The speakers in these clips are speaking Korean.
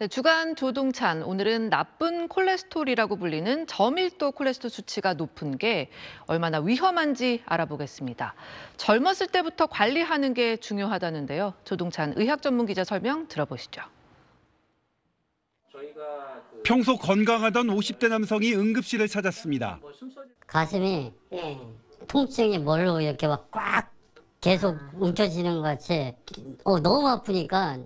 네, 주간 조동찬 오늘은 나쁜 콜레스테롤이라고 불리는 저밀도 콜레스테롤 수치가 높은 게 얼마나 위험한지 알아보겠습니다. 젊었을 때부터 관리하는 게 중요하다는데요. 조동찬 의학 전문 기자 설명 들어보시죠. 그 평소 건강하던 50대 남성이 응급실을 찾았습니다. 뭐 가슴이 예, 통증이 뭘로 이렇게 막 꽉 계속 움켜쥐는 것 같이 어, 너무 아프니까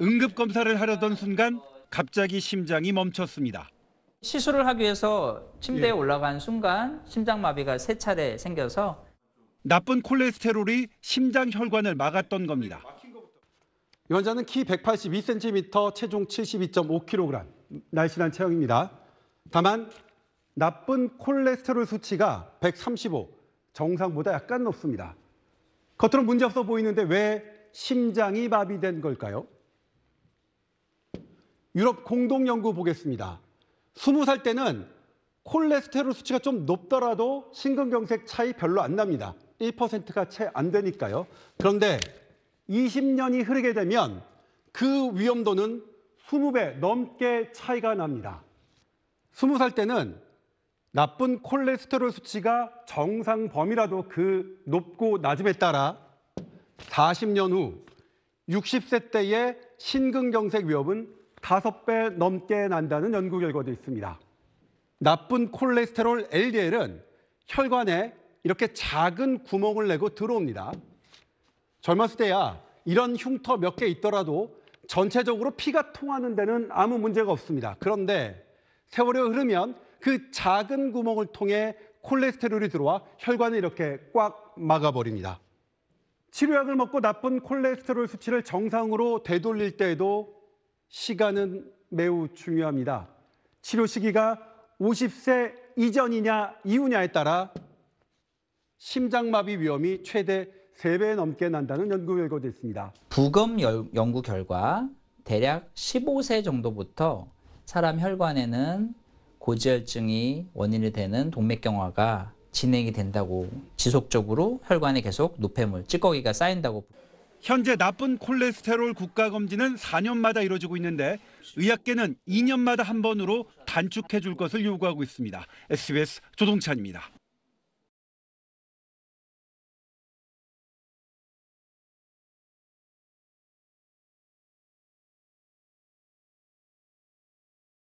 응급검사를 하려던 순간 갑자기 심장이 멈췄습니다. 시술을 하기 위해서 침대에 예. 올라간 순간 심장마비가 세 차례 생겨서 나쁜 콜레스테롤이 심장 혈관을 막았던 겁니다. 이 환자는 키 182cm, 체중 72.5kg, 날씬한 체형입니다. 다만 나쁜 콜레스테롤 수치가 135, 정상보다 약간 높습니다. 겉으로 는 문제없어 보이는데 왜 심장이 마비된 걸까요? 유럽 공동 연구 보겠습니다. 20살 때는 콜레스테롤 수치가 좀 높더라도 심근경색 차이 별로 안 납니다. 1%가 채 안 되니까요. 그런데 20년이 흐르게 되면 그 위험도는 20배 넘게 차이가 납니다. 20살 때는 나쁜 콜레스테롤 수치가 정상 범위라도 그 높고 낮음에 따라 40년 후 60세 때의 심근경색 위험은 다섯 배 넘게 난다는 연구 결과도 있습니다. 나쁜 콜레스테롤 LDL은 혈관에 이렇게 작은 구멍을 내고 들어옵니다. 젊었을 때야 이런 흉터 몇 개 있더라도 전체적으로 피가 통하는 데는 아무 문제가 없습니다. 그런데 세월이 흐르면 그 작은 구멍을 통해 콜레스테롤이 들어와 혈관을 이렇게 꽉 막아버립니다. 치료약을 먹고 나쁜 콜레스테롤 수치를 정상으로 되돌릴 때에도 시간은 매우 중요합니다. 치료 시기가 50세 이전이냐 이후냐에 따라 심장마비 위험이 최대 3배 넘게 난다는 연구 결과도 있습니다. 부검 연구 결과 대략 15세 정도부터 사람 혈관에는 고지혈증이 원인이 되는 동맥경화가 진행이 된다고 지속적으로 혈관에 계속 노폐물, 찌꺼기가 쌓인다고 현재 나쁜 콜레스테롤 국가 검진은 4년마다 이뤄지고 있는데 의학계는 2년마다 한 번으로 단축해 줄 것을 요구하고 있습니다. SBS 조동찬입니다.